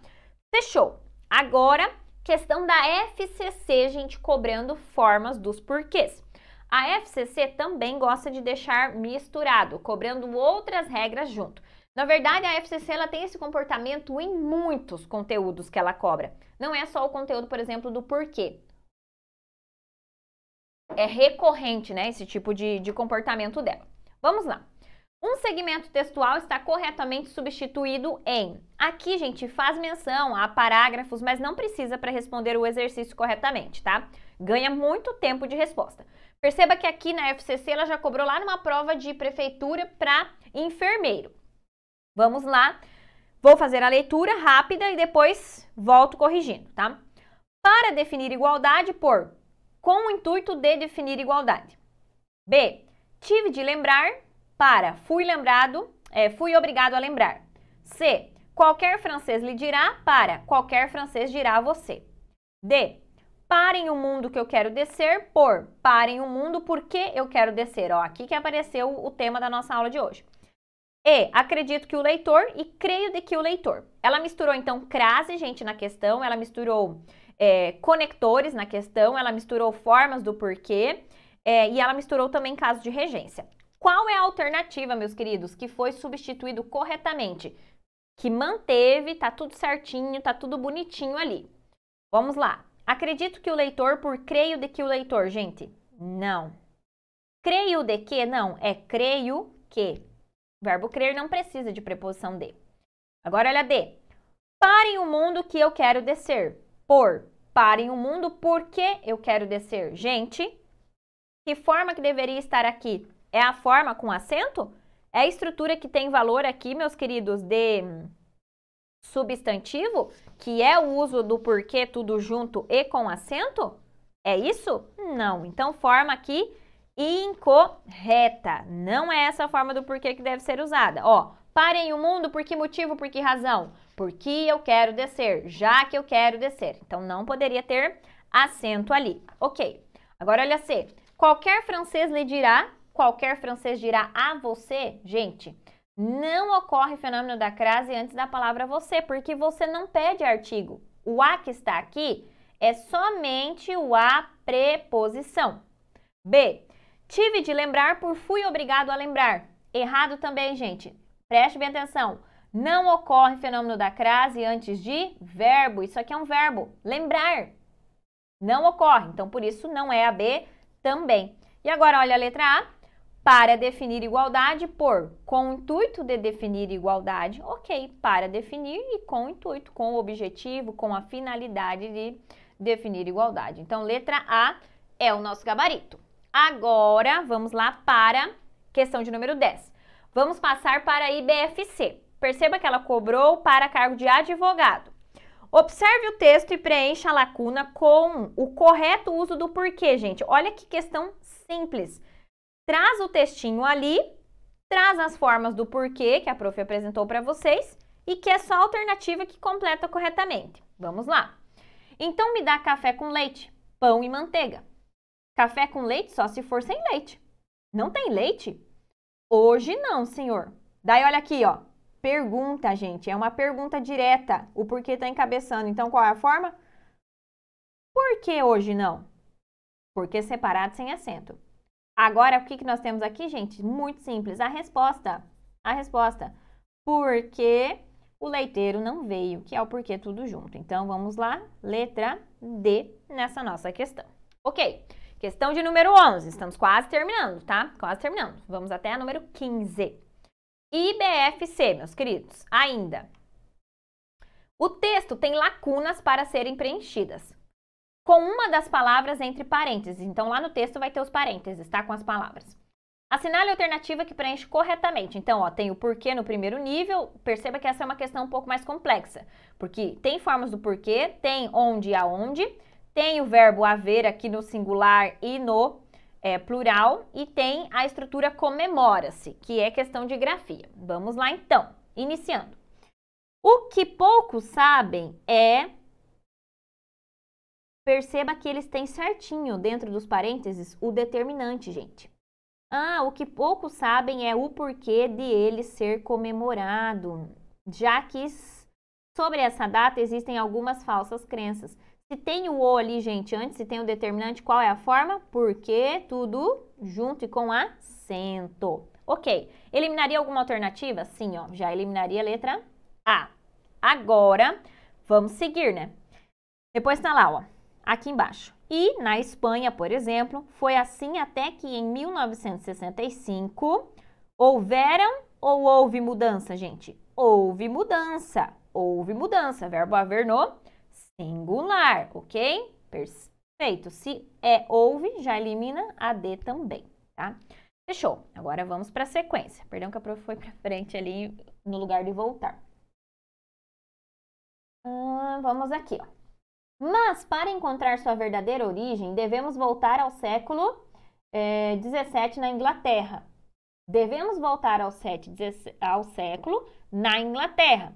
Fechou. Agora, questão da FCC, gente, cobrando formas dos porquês. A FCC também gosta de deixar misturado, cobrando outras regras junto. Na verdade, a FCC ela tem esse comportamento em muitos conteúdos que ela cobra. Não é só o conteúdo, por exemplo, do porquê é recorrente, né? Esse tipo de, de comportamento dela. Vamos lá. Um segmento textual está corretamente substituído em. Aqui, gente, faz menção a parágrafos, mas não precisa para responder o exercício corretamente, tá? Ganha muito tempo de resposta. Perceba que aqui na FCC ela já cobrou lá numa prova de prefeitura para enfermeiro. Vamos lá. Vou fazer a leitura rápida e depois volto corrigindo, tá? Para definir igualdade por com o intuito de definir igualdade. B. Tive de lembrar para fui lembrado, é, fui obrigado a lembrar. C. Qualquer francês lhe dirá para qualquer francês dirá a você. D. Parem o mundo que eu quero descer por parem o mundo porque eu quero descer. Ó, aqui que apareceu o tema da nossa aula de hoje. E. Acredito que o leitor e creio de que o leitor. Ela misturou então crase, gente, na questão, ela misturou é, conectores na questão, ela misturou formas do porquê é, e ela misturou também casos de regência. Qual é a alternativa, meus queridos, que foi substituído corretamente? Que manteve, tá tudo certinho, tá tudo bonitinho ali. Vamos lá. Acredito que o leitor por creio de que o leitor, gente. Não. Creio de que não, é creio que. O verbo crer não precisa de preposição de. Agora olha D. Parem o mundo que eu quero descer por parem o mundo porque eu quero descer gente. Que forma que deveria estar aqui? É a forma com acento? É a estrutura que tem valor aqui, meus queridos, de substantivo, que é o uso do porquê tudo junto e com acento? É isso? Não. Então, forma aqui incorreta. Não é essa a forma do porquê que deve ser usada. Ó, parem o mundo por que motivo, por que razão? porque eu quero descer, já que eu quero descer. Então, não poderia ter acento ali. Ok. Agora, olha C. Qualquer francês lhe dirá, qualquer francês dirá a você. Gente, não ocorre fenômeno da crase antes da palavra você, porque você não pede artigo. O a que está aqui é somente o a preposição. B. Tive de lembrar por fui obrigado a lembrar. Errado também, gente. Preste bem atenção. Não ocorre fenômeno da crase antes de verbo. Isso aqui é um verbo. Lembrar. Não ocorre. Então, por isso, não é a B também. E agora, olha a letra A. Para definir igualdade, por com o intuito de definir igualdade, ok, para definir e com o intuito, com o objetivo, com a finalidade de definir igualdade. Então, letra A é o nosso gabarito. Agora, vamos lá para questão de número 10. Vamos passar para a IBFC. Perceba que ela cobrou para cargo de advogado. Observe o texto e preencha a lacuna com o correto uso do porquê, gente. Olha que questão simples. Traz o textinho ali, traz as formas do porquê que a prof apresentou para vocês e que é só a alternativa que completa corretamente. Vamos lá. Então me dá café com leite, pão e manteiga. Café com leite só se for sem leite. Não tem leite? Hoje não, senhor. Daí olha aqui, ó pergunta, gente. É uma pergunta direta. O porquê está encabeçando. Então, qual é a forma? Por que hoje não? Porque separado sem acento. Agora, o que, que nós temos aqui, gente? Muito simples. A resposta. A resposta. Porque o leiteiro não veio, que é o porquê tudo junto. Então, vamos lá. Letra D nessa nossa questão. Ok. Questão de número 11. Estamos quase terminando, tá? Quase terminando. Vamos até a número 15. IBFC, meus queridos, ainda. O texto tem lacunas para serem preenchidas. Com uma das palavras entre parênteses. Então, lá no texto vai ter os parênteses, tá? Com as palavras. Assinale a alternativa que preenche corretamente. Então, ó, tem o porquê no primeiro nível. Perceba que essa é uma questão um pouco mais complexa. Porque tem formas do porquê, tem onde e aonde, tem o verbo haver aqui no singular e no é, plural e tem a estrutura comemora-se, que é questão de grafia. Vamos lá então, iniciando. O que poucos sabem é. Perceba que eles têm certinho dentro dos parênteses o determinante, gente. Ah, o que poucos sabem é o porquê de ele ser comemorado, já que sobre essa data existem algumas falsas crenças. Se tem o o ali, gente, antes, se tem o determinante, qual é a forma? Porque tudo junto e com acento. Ok. Eliminaria alguma alternativa? Sim, ó. Já eliminaria a letra A. Agora, vamos seguir, né? Depois tá lá, ó. Aqui embaixo. E na Espanha, por exemplo, foi assim até que em 1965 houveram ou houve mudança, gente? Houve mudança. Houve mudança. Verbo haver no singular, ok? Perfeito. Se é houve, já elimina a D também, tá? Fechou. Agora vamos para a sequência. Perdão que a prof foi para frente ali no lugar de voltar. Hum, vamos aqui, ó. Mas para encontrar sua verdadeira origem, devemos voltar ao século é, eh, 17 na Inglaterra. Devemos voltar ao, 7, ao século na Inglaterra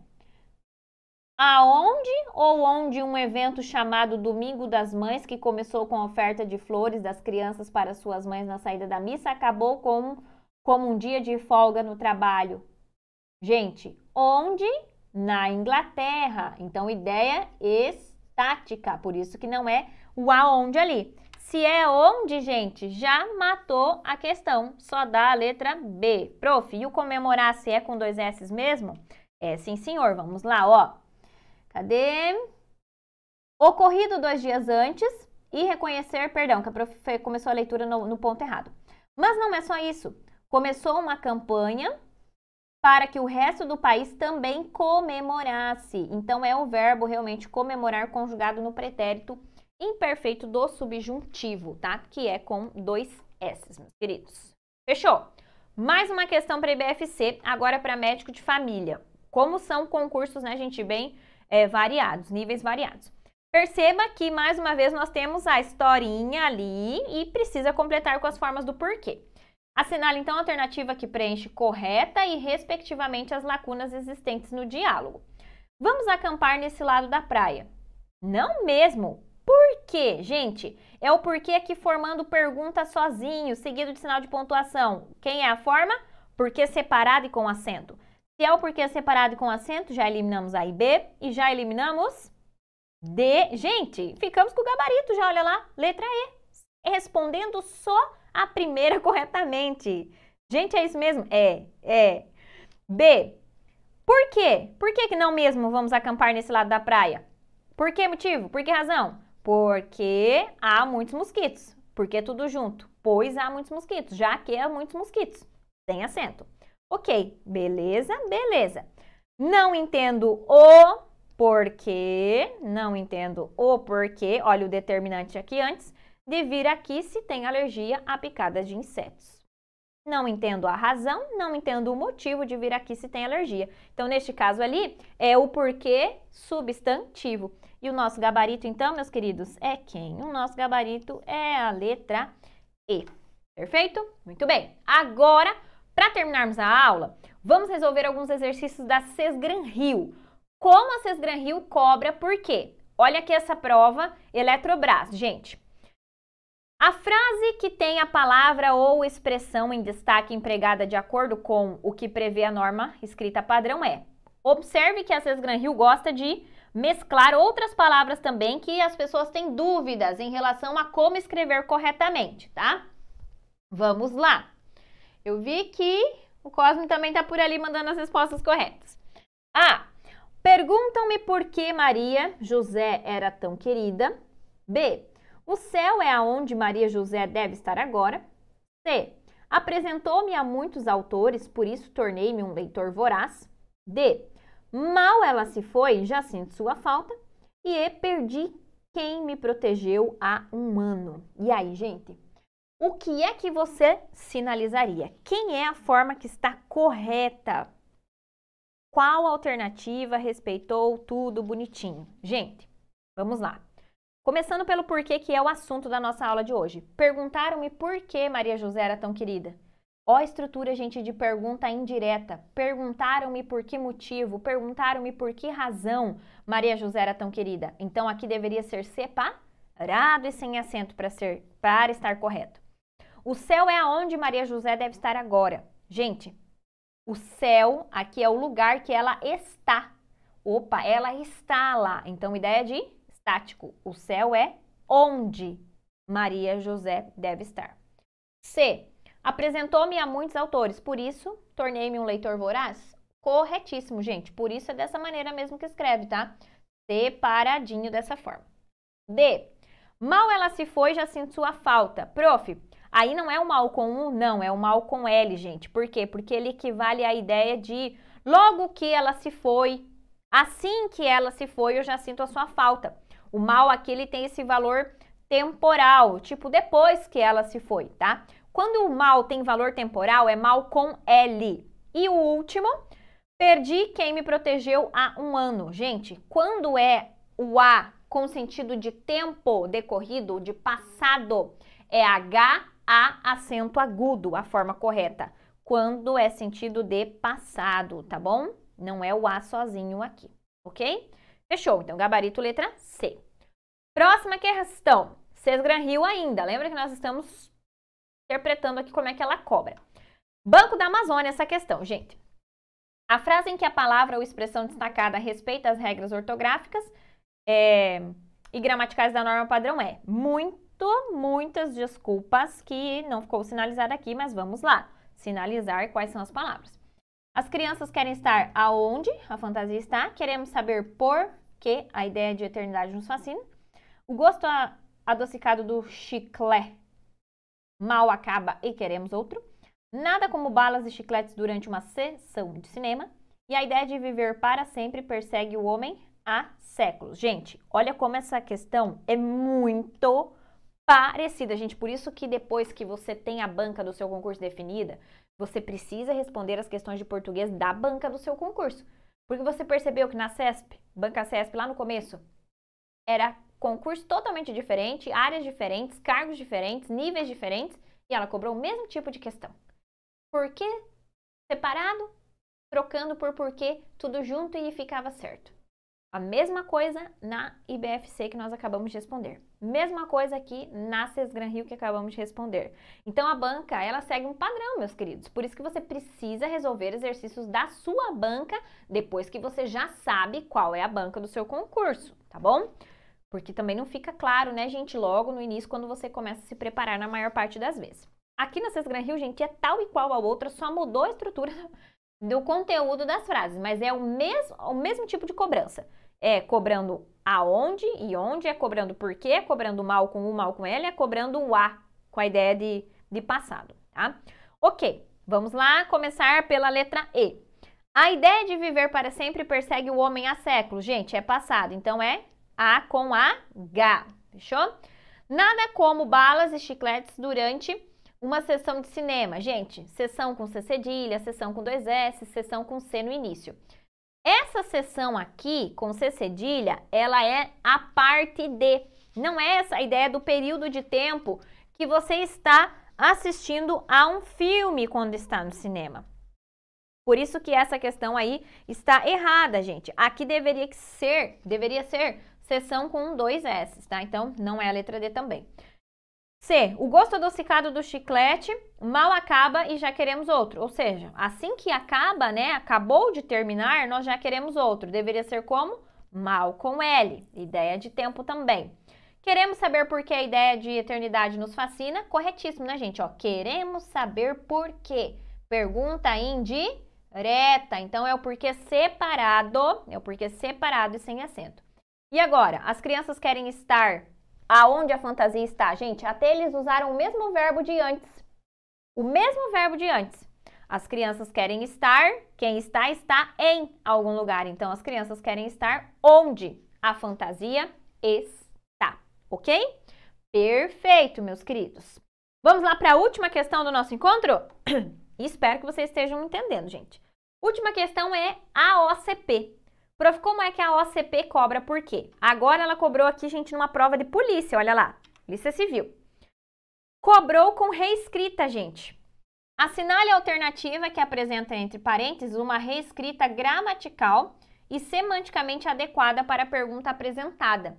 aonde ou onde um evento chamado Domingo das Mães, que começou com a oferta de flores das crianças para suas mães na saída da missa, acabou com, como um dia de folga no trabalho. Gente, onde? Na Inglaterra. Então, ideia estática, por isso que não é o aonde ali. Se é onde, gente, já matou a questão, só dá a letra B. Prof, e o comemorar se é com dois S mesmo? É sim, senhor, vamos lá, ó. Cadê? Ocorrido dois dias antes e reconhecer, perdão, que a prof começou a leitura no, no ponto errado. Mas não é só isso. Começou uma campanha para que o resto do país também comemorasse. Então, é o verbo realmente comemorar conjugado no pretérito imperfeito do subjuntivo, tá? Que é com dois S, meus queridos. Fechou? Mais uma questão para IBFC, agora para médico de família. Como são concursos, né, gente? Bem é, variados, níveis variados. Perceba que, mais uma vez, nós temos a historinha ali e precisa completar com as formas do porquê. Assinale, então, a alternativa que preenche correta e, respectivamente, as lacunas existentes no diálogo. Vamos acampar nesse lado da praia. Não mesmo. Por quê, gente? É o porquê aqui formando pergunta sozinho, seguido de sinal de pontuação. Quem é a forma? Porque separado e com acento. Se é o porquê separado com acento, já eliminamos A e B e já eliminamos D. Gente, ficamos com o gabarito já, olha lá, letra E. Respondendo só a primeira corretamente. Gente, é isso mesmo? É, é. B. Por quê? Por que, que não mesmo vamos acampar nesse lado da praia? Por que motivo? Por que razão? Porque há muitos mosquitos. Porque tudo junto. Pois há muitos mosquitos, já que há muitos mosquitos. Sem acento. Ok, beleza, beleza. Não entendo o porquê, não entendo o porquê, olha o determinante aqui antes, de vir aqui se tem alergia a picadas de insetos. Não entendo a razão, não entendo o motivo de vir aqui se tem alergia. Então, neste caso ali, é o porquê substantivo. E o nosso gabarito, então, meus queridos, é quem? O nosso gabarito é a letra E. Perfeito? Muito bem. Agora, para terminarmos a aula, vamos resolver alguns exercícios da Sesgran Rio. Como a Sesgran Rio cobra, por quê? Olha aqui essa prova Eletrobras, gente. A frase que tem a palavra ou expressão em destaque empregada de acordo com o que prevê a norma escrita padrão é. Observe que a Sesgran Rio gosta de mesclar outras palavras também que as pessoas têm dúvidas em relação a como escrever corretamente, tá? Vamos lá. Eu vi que o Cosme também está por ali mandando as respostas corretas. A. Ah, perguntam-me por que Maria José era tão querida. B. O céu é aonde Maria José deve estar agora. C. Apresentou-me a muitos autores, por isso tornei-me um leitor voraz. D. Mal ela se foi, já sinto sua falta. E E. Perdi quem me protegeu há um ano. E aí, gente? o que é que você sinalizaria? Quem é a forma que está correta? Qual alternativa respeitou tudo bonitinho? Gente, vamos lá. Começando pelo porquê que é o assunto da nossa aula de hoje. Perguntaram-me por que Maria José era tão querida. Ó estrutura, gente, de pergunta indireta. Perguntaram-me por que motivo, perguntaram-me por que razão Maria José era tão querida. Então aqui deveria ser separado e sem acento para ser para estar correto. O céu é aonde Maria José deve estar agora. Gente, o céu aqui é o lugar que ela está. Opa, ela está lá. Então, ideia de estático. O céu é onde Maria José deve estar. C. Apresentou-me a muitos autores, por isso tornei-me um leitor voraz. Corretíssimo, gente. Por isso é dessa maneira mesmo que escreve, tá? Separadinho dessa forma. D. Mal ela se foi, já sinto sua falta. Prof, Aí não é o mal com U, não, é o mal com L, gente. Por quê? Porque ele equivale à ideia de logo que ela se foi, assim que ela se foi, eu já sinto a sua falta. O mal aqui ele tem esse valor temporal, tipo depois que ela se foi, tá? Quando o mal tem valor temporal, é mal com L. E o último, perdi quem me protegeu há um ano. Gente, quando é o A com sentido de tempo decorrido, de passado, é H a acento agudo, a forma correta, quando é sentido de passado, tá bom? Não é o A sozinho aqui, ok? Fechou, então gabarito letra C. Próxima questão, Sesgran Rio ainda, lembra que nós estamos interpretando aqui como é que ela cobra. Banco da Amazônia, essa questão, gente. A frase em que a palavra ou expressão destacada respeita as regras ortográficas é, e gramaticais da norma padrão é muito muitas desculpas que não ficou sinalizada aqui, mas vamos lá. Sinalizar quais são as palavras. As crianças querem estar aonde a fantasia está, queremos saber por que a ideia de eternidade nos fascina. O gosto adocicado do chiclete mal acaba e queremos outro. Nada como balas e chicletes durante uma sessão de cinema. E a ideia de viver para sempre persegue o homem há séculos. Gente, olha como essa questão é muito parecida, gente. Por isso que depois que você tem a banca do seu concurso definida, você precisa responder as questões de português da banca do seu concurso. Porque você percebeu que na CESP, banca CESP, lá no começo, era concurso totalmente diferente, áreas diferentes, cargos diferentes, níveis diferentes, e ela cobrou o mesmo tipo de questão. Por que separado? Trocando por porquê, tudo junto e ficava certo. A mesma coisa na IBFC que nós acabamos de responder. Mesma coisa aqui na Cesgran Rio que acabamos de responder. Então a banca, ela segue um padrão, meus queridos. Por isso que você precisa resolver exercícios da sua banca depois que você já sabe qual é a banca do seu concurso, tá bom? Porque também não fica claro, né, gente, logo no início quando você começa a se preparar na maior parte das vezes. Aqui na Cesgran Rio, gente, é tal e qual a outra, só mudou a estrutura do conteúdo das frases, mas é o mesmo, o mesmo tipo de cobrança. É cobrando aonde e onde, é cobrando por quê, é cobrando mal com o mal com ele, é cobrando o a com a ideia de, de passado, tá? Ok, vamos lá começar pela letra E. A ideia de viver para sempre persegue o homem há séculos. Gente, é passado, então é A com A H, fechou? Nada como balas e chicletes durante uma sessão de cinema, gente, sessão com C cedilha, sessão com dois S, sessão com C no início. Essa sessão aqui, com C cedilha, ela é a parte de. Não é essa a ideia do período de tempo que você está assistindo a um filme quando está no cinema. Por isso que essa questão aí está errada, gente. Aqui deveria ser, deveria ser sessão com dois S, tá? Então, não é a letra D também. C. O gosto adocicado do chiclete mal acaba e já queremos outro. Ou seja, assim que acaba, né? Acabou de terminar, nós já queremos outro. Deveria ser como? Mal com L. Ideia de tempo também. Queremos saber por que a ideia de eternidade nos fascina? Corretíssimo, né, gente? Ó, queremos saber por quê. Pergunta indireta. Então, é o porquê separado. É o porquê separado e sem acento. E agora? As crianças querem estar aonde a fantasia está. Gente, até eles usaram o mesmo verbo de antes. O mesmo verbo de antes. As crianças querem estar, quem está, está em algum lugar. Então, as crianças querem estar onde a fantasia está, ok? Perfeito, meus queridos. Vamos lá para a última questão do nosso encontro? Espero que vocês estejam entendendo, gente. Última questão é a OCP. Prof, como é que a OCP cobra por quê? Agora ela cobrou aqui, gente, numa prova de polícia, olha lá, polícia civil. Cobrou com reescrita, gente. Assinale a alternativa que apresenta entre parênteses uma reescrita gramatical e semanticamente adequada para a pergunta apresentada.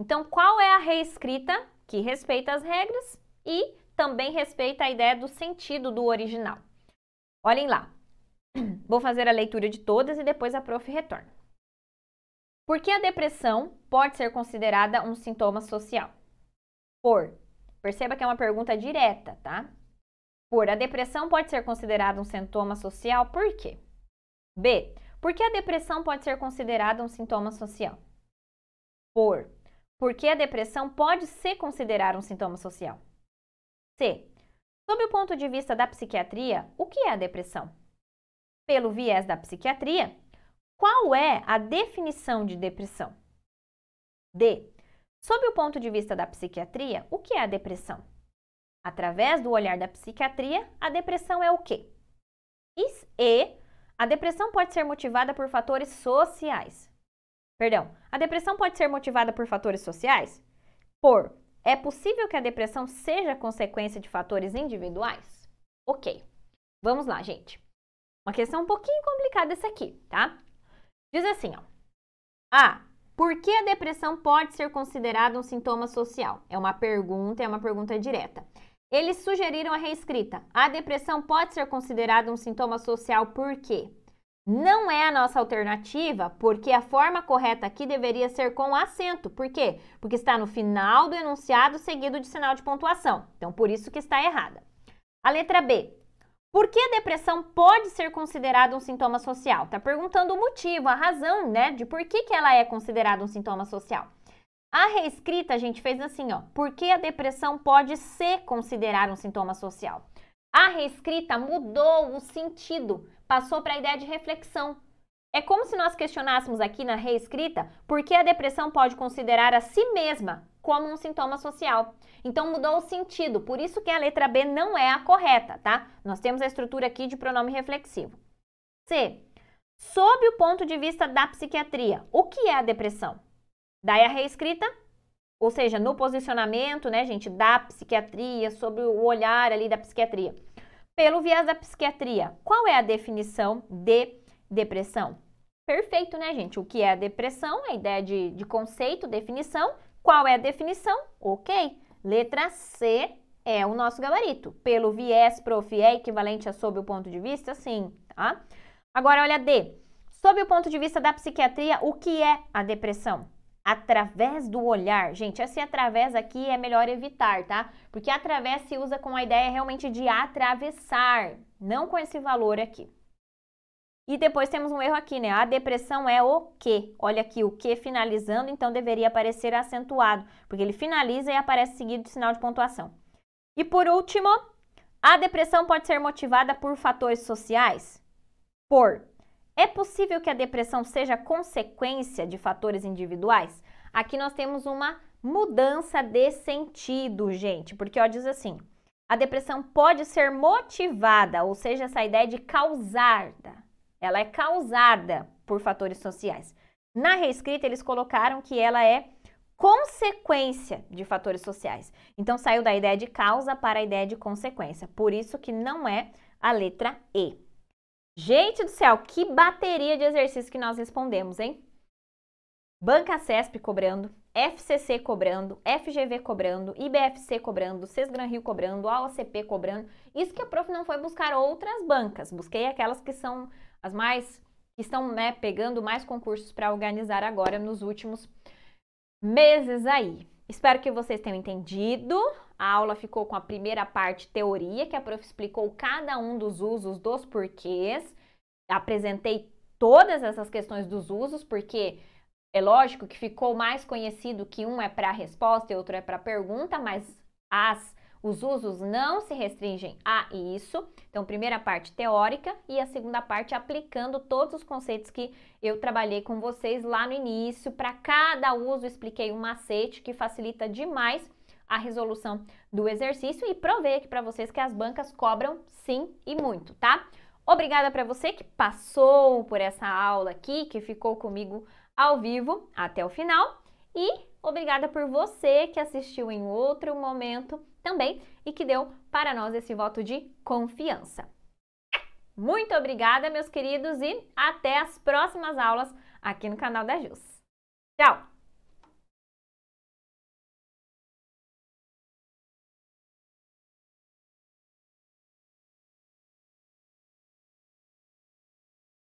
Então, qual é a reescrita que respeita as regras e também respeita a ideia do sentido do original? Olhem lá. Vou fazer a leitura de todas e depois a prof retorna. Por que a depressão pode ser considerada um sintoma social? Por. Perceba que é uma pergunta direta, tá? Por. A depressão pode ser considerada um sintoma social por quê? B. Por que a depressão pode ser considerada um sintoma social? Por. Por que a depressão pode ser considerar um sintoma social? C. Sob o ponto de vista da psiquiatria, o que é a depressão? Pelo viés da psiquiatria, qual é a definição de depressão? D. Sob o ponto de vista da psiquiatria, o que é a depressão? Através do olhar da psiquiatria, a depressão é o quê? E. A depressão pode ser motivada por fatores sociais. Perdão, a depressão pode ser motivada por fatores sociais? Por. É possível que a depressão seja consequência de fatores individuais? Ok. Vamos lá, gente. Uma questão um pouquinho complicada essa aqui, tá? Diz assim, ó. A. Ah, por que a depressão pode ser considerada um sintoma social? É uma pergunta, é uma pergunta direta. Eles sugeriram a reescrita. A depressão pode ser considerada um sintoma social por quê? Não é a nossa alternativa, porque a forma correta aqui deveria ser com acento. Por quê? Porque está no final do enunciado seguido de sinal de pontuação. Então, por isso que está errada. A letra B. Por que a depressão pode ser considerada um sintoma social? Tá perguntando o motivo, a razão, né, de por que, que ela é considerada um sintoma social. A reescrita a gente fez assim, ó, por que a depressão pode ser considerada um sintoma social? A reescrita mudou o sentido, passou para a ideia de reflexão, é como se nós questionássemos aqui na reescrita por que a depressão pode considerar a si mesma como um sintoma social. Então mudou o sentido, por isso que a letra B não é a correta, tá? Nós temos a estrutura aqui de pronome reflexivo. C. Sob o ponto de vista da psiquiatria, o que é a depressão? Daí a reescrita, ou seja, no posicionamento, né, gente, da psiquiatria, sobre o olhar ali da psiquiatria. Pelo viés da psiquiatria, qual é a definição de depressão? Perfeito, né, gente? O que é a depressão? A ideia de, de conceito, definição. Qual é a definição? Ok. Letra C é o nosso gabarito. Pelo viés, prof, é equivalente a sob o ponto de vista? Sim, tá? Agora, olha D. Sob o ponto de vista da psiquiatria, o que é a depressão? Através do olhar. Gente, esse através aqui é melhor evitar, tá? Porque através se usa com a ideia realmente de atravessar, não com esse valor aqui. E depois temos um erro aqui, né? A depressão é o que. Olha aqui, o que finalizando, então deveria aparecer acentuado, porque ele finaliza e aparece seguido de sinal de pontuação. E por último, a depressão pode ser motivada por fatores sociais? Por. É possível que a depressão seja consequência de fatores individuais? Aqui nós temos uma mudança de sentido, gente, porque ó, diz assim: a depressão pode ser motivada, ou seja, essa ideia de causada ela é causada por fatores sociais. Na reescrita, eles colocaram que ela é consequência de fatores sociais. Então saiu da ideia de causa para a ideia de consequência. Por isso que não é a letra E. Gente do céu, que bateria de exercícios que nós respondemos, hein? Banca CESP cobrando, FCC cobrando, FGV cobrando, IBFC cobrando, Sesgran Rio cobrando, AOCP cobrando. Isso que a prof não foi buscar outras bancas, busquei aquelas que são as mais que estão né, pegando mais concursos para organizar agora nos últimos meses aí. Espero que vocês tenham entendido. A aula ficou com a primeira parte teoria, que a prof explicou cada um dos usos dos porquês. Apresentei todas essas questões dos usos, porque é lógico que ficou mais conhecido que um é para resposta e outro é para pergunta, mas as os usos não se restringem a isso. Então, primeira parte teórica e a segunda parte aplicando todos os conceitos que eu trabalhei com vocês lá no início. Para cada uso, expliquei um macete que facilita demais a resolução do exercício e provei aqui para vocês que as bancas cobram sim e muito, tá? Obrigada para você que passou por essa aula aqui, que ficou comigo ao vivo até o final e obrigada por você que assistiu em outro momento também e que deu para nós esse voto de confiança. Muito obrigada, meus queridos, e até as próximas aulas aqui no canal da Jus. Tchau!